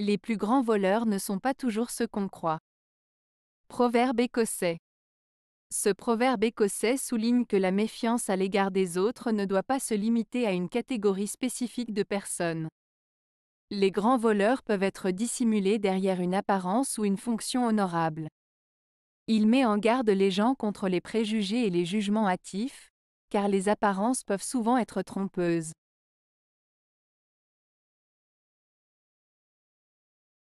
Les plus grands voleurs ne sont pas toujours ceux qu'on croit. Proverbe écossais. Ce proverbe écossais souligne que la méfiance à l'égard des autres ne doit pas se limiter à une catégorie spécifique de personnes. Les grands voleurs peuvent être dissimulés derrière une apparence ou une fonction honorable. Il met en garde les gens contre les préjugés et les jugements hâtifs, car les apparences peuvent souvent être trompeuses.